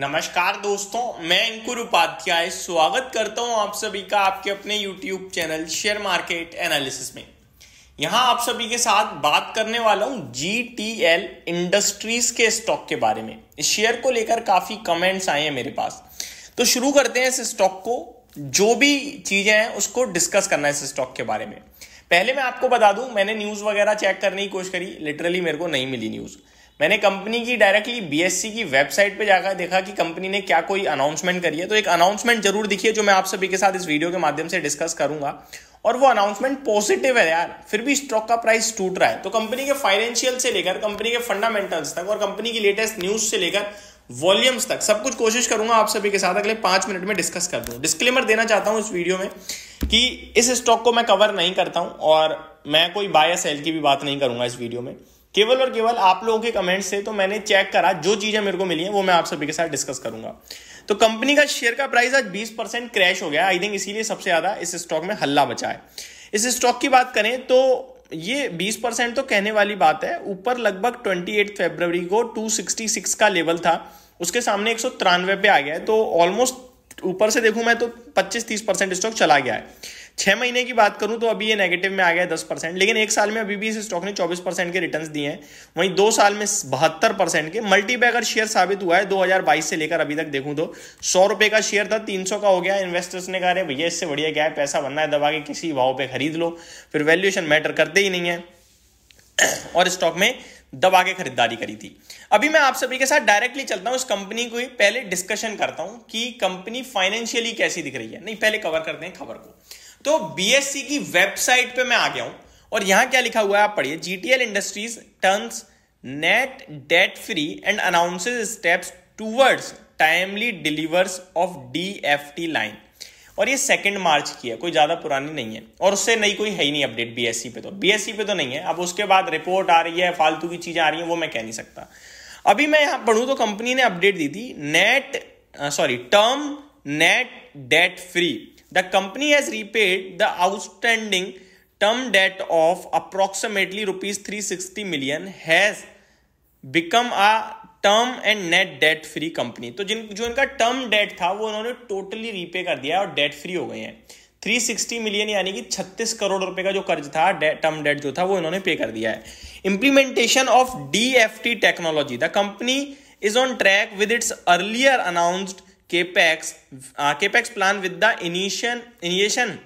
नमस्कार दोस्तों मैं अंकुर उपाध्याय स्वागत करता हूं आप सभी का आपके अपने YouTube channel share market analysis में यहां आप सभी के साथ बात करने वाला हूं जी टी एल इंडस्ट्रीज के स्टॉक के बारे में इस शेयर को लेकर काफी कमेंट्स आए हैं मेरे पास तो शुरू करते हैं इस स्टॉक को जो भी चीजें हैं उसको डिस्कस करना है इस स्टॉक के बारे में पहले मैं आपको बता दूं मैंने न्यूज वगैरह चेक करने की कोशिश करी लिटरली मेरे को नहीं मिली न्यूज़ मैंने कंपनी की डायरेक्टली बीएससी की वेबसाइट पे जाकर देखा कि कंपनी ने क्या कोई अनाउंसमेंट करी है तो एक अनाउंसमेंट जरूर दिखी है जो मैं आप सभी के साथ इस वीडियो के माध्यम से डिस्कस करूंगा और वो अनाउंसमेंट पॉजिटिव है यार फिर भी स्टॉक का प्राइस टूट रहा है तो कंपनी के फाइनेंशियल से लेकर कंपनी के फंडामेंटल्स तक और कंपनी की लेटेस्ट न्यूज से लेकर वॉल्यूम्स तक सब कुछ कोशिश करूंगा आप सभी के साथ अगले पांच मिनट में डिस्कस कर दूं डिस्क्लेमर देना चाहता हूं इस वीडियो में कि इस स्टॉक को मैं कवर नहीं करता हूं और मैं कोई बाय या सेल की भी बात नहीं करूंगा इस वीडियो में केवल और केवल आप लोगों के कमेंट से तो मैंने चेक करा जो चीज़ें मेरे को मिली हैं वो मैं आप सभी के साथ डिस्कस करूंगा तो कंपनी का शेयर का प्राइस आज 20 परसेंट क्रैश हो गया आई थिंक इसीलिए सबसे ज़्यादा इस स्टॉक में हल्ला बचा है इस स्टॉक की बात करें तो ये 20 परसेंट तो कहने वाली बात है ऊपर लगभग 28 फरवरी को 266 का लेवल था उसके सामने एक पे आ गया है तो ऑलमोस्ट ऊपर से देखूं मैं तो 25-30 परसेंट स्टॉक चला गया है छह महीने की बात करूं तो अभी ये नेगेटिव में आ गया दस परसेंट लेकिन एक साल में अभी भी इस स्टॉक ने चौबीस परसेंट के रिटर्न दिए हैं वहीं दो साल में बहत्तर परसेंट के मल्टीपे शेयर साबित हुआ है दो हजार बाईस से लेकर अभी तक देखूं तो सौ रुपए का शेयर था सौ का हो गया इन्वेस्टर्स ने कहा भैया इससे बढ़िया क्या है पैसा बनना है दबा के किसी भाव पे खरीद लो फिर वैल्यूएशन मैटर करते ही नहीं है और स्टॉक में दबा के खरीदारी करी थी अभी मैं आप सभी के साथ डायरेक्टली चलता हूं इस कंपनी को पहले डिस्कशन करता हूं कि कंपनी फाइनेंशियली कैसी दिख रही है नहीं पहले कवर करते हैं खबर को तो बीएससी की वेबसाइट पे मैं आ गया हूं और यहां क्या लिखा हुआ है आप पढ़िए GTL industries turns net debt free and announces steps towards timely delivers of DFT line और ये सेकेंड मार्च की है कोई ज्यादा पुरानी नहीं है और उससे नई कोई है ही नहीं अपडेट बीएससी पे तो बीएससी पे तो नहीं है अब उसके बाद रिपोर्ट आ रही है फालतू की चीजें आ रही है वो मैं कह नहीं सकता अभी मैं यहां पढ़ू तो कंपनी ने अपडेट दी थी net sorry term net debt free the company has repaid the outstanding term debt of approximately rupees 360 million has become a term and net debt free company तो जिन जो इनका टर्म डेट था वो उन्होंने टोटली रीपे कर दिया और डेट फ्री हो गए हैं 360 मिलियन यानी कि 36 करोड़ रुपए का जो कर्ज था टर्म डेट जो था वो इन्होंने पे कर दिया है implementation of D F T technology the company is on track with its earlier announced capex capex plan with the initiation initiation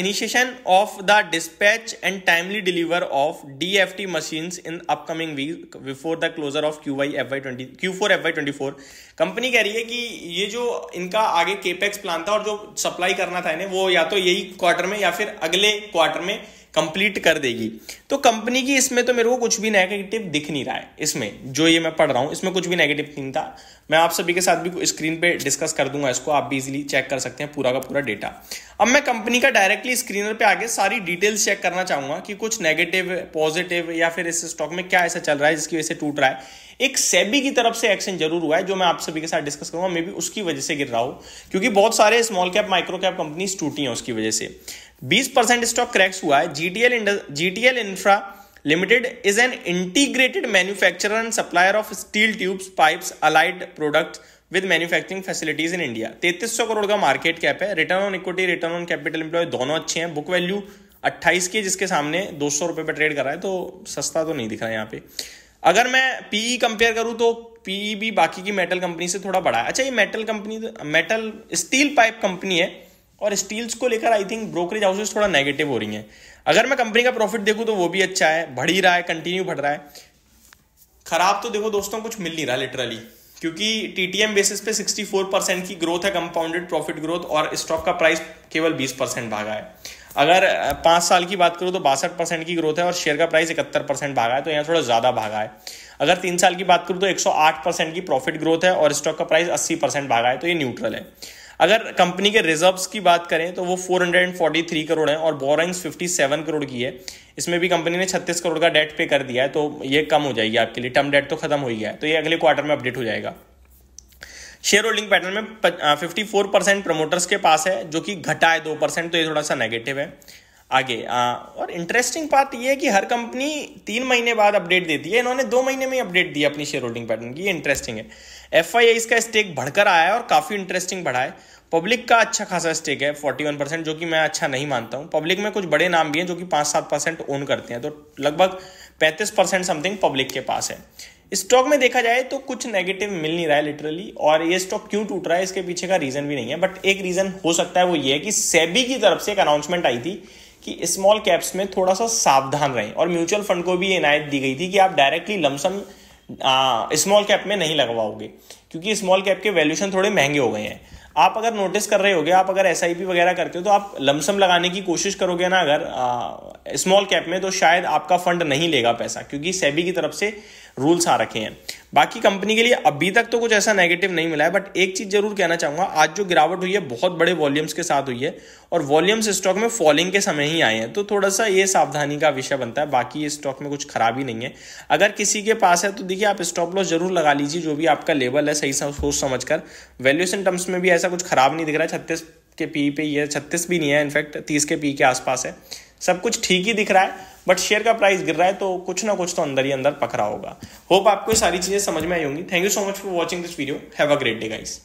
initiation of the dispatch and timely deliver of D F T machine in upcoming week before the closure of Q Y F Y twenty Q four F Y twenty four company कह रही है कि ये जो इनका आगे capex plan था और जो सप्लाई करना था इन्हें वो या तो यही क्वार्टर में या फिर अगले क्वार्टर में कंप्लीट कर देगी तो कंपनी की इसमें तो मेरे को कुछ भी नेगेटिव दिख नहीं रहा है इसमें जो ये मैं पढ़ रहा हूँ इसमें कुछ भी नेगेटिव नहीं था मैं आप सभी के साथ भी स्क्रीन पे डिस्कस कर दूंगा इसको आप भी इजीली चेक कर सकते हैं पूरा का पूरा डेटा अब मैं कंपनी का डायरेक्टली स्क्रीनर पे आगे सारी डिटेल्स चेक करना चाहूंगा कि कुछ नेगेटिव पॉजिटिव या फिर इस स्टॉक में क्या ऐसा चल रहा है जिसकी वजह से टूट रहा है एक सेबी की तरफ से एक्शन जरूर हुआ है जो मैं आप सभी के साथ डिस्कस करूंगा मे बी उसकी वजह से गिर रहा हूं क्योंकि बहुत सारे small cap micro cap companies टूटी हैं उसकी वजह से 20 परसेंट स्टॉक क्रैक्स हुआ है GTL GTL infra limited is an integrated manufacturer and supplier of steel tubes pipes allied products with manufacturing facilities in India तैतीस सौ करोड़ का मार्केट कैप है return on equity return on capital employ दोनों अच्छे हैं book value अट्ठाईस की जिसके सामने दो सौ रुपए पर ट्रेड रहा है तो सस्ता तो नहीं दिख रहा है यहाँ पे अगर मैं पीई कंपेयर e करूँ तो पीई e भी बाकी की मेटल कंपनी से थोड़ा बड़ा है अच्छा ये metal company metal steel pipe company है और स्टील्स को लेकर आई थिंक ब्रोकरेज हाउसेज थोड़ा नेगेटिव हो रही हैं अगर मैं कंपनी का प्रॉफिट देखूँ तो वो भी अच्छा है बढ़ ही रहा है कंटिन्यू बढ़ रहा है खराब तो देखो दोस्तों कुछ मिल नहीं रहा लिटरली क्योंकि टीटीएम बेसिस पे 64 परसेंट की ग्रोथ है कंपाउंडेड प्रॉफिट ग्रोथ और स्टॉक का प्राइस केवल 20 परसेंट भागा है अगर पाँच साल की बात करूँ तो बासठ परसेंट की ग्रोथ है और शेयर का प्राइस इकहत्तर परसेंट भागा है तो यहाँ थोड़ा ज़्यादा भागा है अगर तीन साल की बात करूँ तो 108 परसेंट की प्रॉफिट ग्रोथ है और स्टॉक का प्राइस 80 परसेंट भागा है तो ये न्यूट्रल है अगर कंपनी के रिजर्व्स की बात करें तो वो 443 करोड़ है और फिफ्टी 57 करोड़ की है इसमें भी कंपनी ने 36 करोड़ का डेट पे कर दिया है तो ये कम हो जाएगी आपके लिए टर्म डेट तो खत्म हो गया है तो ये अगले क्वार्टर में अपडेट हो जाएगा शेयर होल्डिंग पैटर्न में 54 परसेंट प्रमोटर्स के पास है जो कि घटा है दो परसेंट तो ये थोड़ा सा नेगेटिव है आगे आ, और इंटरेस्टिंग बात यह है कि हर कंपनी तीन महीने बाद अपडेट देती है इन्होंने दो महीने में अपडेट दिया अपनी शेयर होल्डिंग पैटर्न की ये इंटरेस्टिंग है एफ आई इसका स्टेक बढ़कर आया है और काफ़ी इंटरेस्टिंग बढ़ा है पब्लिक का अच्छा खासा स्टेक है 41 परसेंट जो कि मैं अच्छा नहीं मानता हूँ पब्लिक में कुछ बड़े नाम भी हैं जो कि पाँच सात परसेंट ओन करते हैं तो लगभग पैंतीस परसेंट समथिंग पब्लिक के पास है स्टॉक में देखा जाए तो कुछ नेगेटिव मिल नहीं रहा है लिटरली और ये स्टॉक क्यों टूट रहा है इसके पीछे का रीजन भी नहीं है बट एक रीजन हो सकता है वो ये है कि सेबी की तरफ से एक अनाउंसमेंट आई थी कि स्मॉल कैप्स में थोड़ा सा सावधान रहें और म्यूचुअल फंड को भी इनायत दी गई थी कि आप डायरेक्टली लमसम स्मॉल कैप में नहीं लगवाओगे क्योंकि स्मॉल कैप के वैल्यूशन थोड़े महंगे हो गए हैं आप अगर नोटिस कर रहे होगे आप अगर एस वगैरह करते हो तो आप लमसम लगाने की कोशिश करोगे ना अगर स्मॉल कैप में तो शायद आपका फंड नहीं लेगा पैसा क्योंकि सेबी e की तरफ से रूल्स आ रखे हैं बाकी कंपनी के लिए अभी तक तो कुछ ऐसा नेगेटिव नहीं मिला है बट एक चीज जरूर कहना चाहूंगा आज जो गिरावट हुई है बहुत बड़े वॉल्यूम्स के साथ हुई है और वॉल्यूम्स स्टॉक में फॉलिंग के समय ही आए हैं तो थोड़ा सा ये सावधानी का विषय बनता है बाकी स्टॉक में कुछ खराबी नहीं है अगर किसी के पास है तो देखिए आप स्टॉप लॉस जरूर लगा लीजिए जो भी आपका लेवल है सही सोच समझ कर वैल्यूएशन टर्म्स में भी ऐसा कुछ खराब नहीं दिख रहा है छत्तीस के पी e पे ये छत्तीस भी नहीं है इनफैक्ट तीस के पी e के आसपास है सब कुछ ठीक ही दिख रहा है बट शेयर का प्राइस गिर रहा है तो कुछ ना कुछ तो अंदर ही अंदर पकड़ा होगा होप आपको सारी चीज़ें समझ में आई होंगी thank you so much for watching this video have a great day guys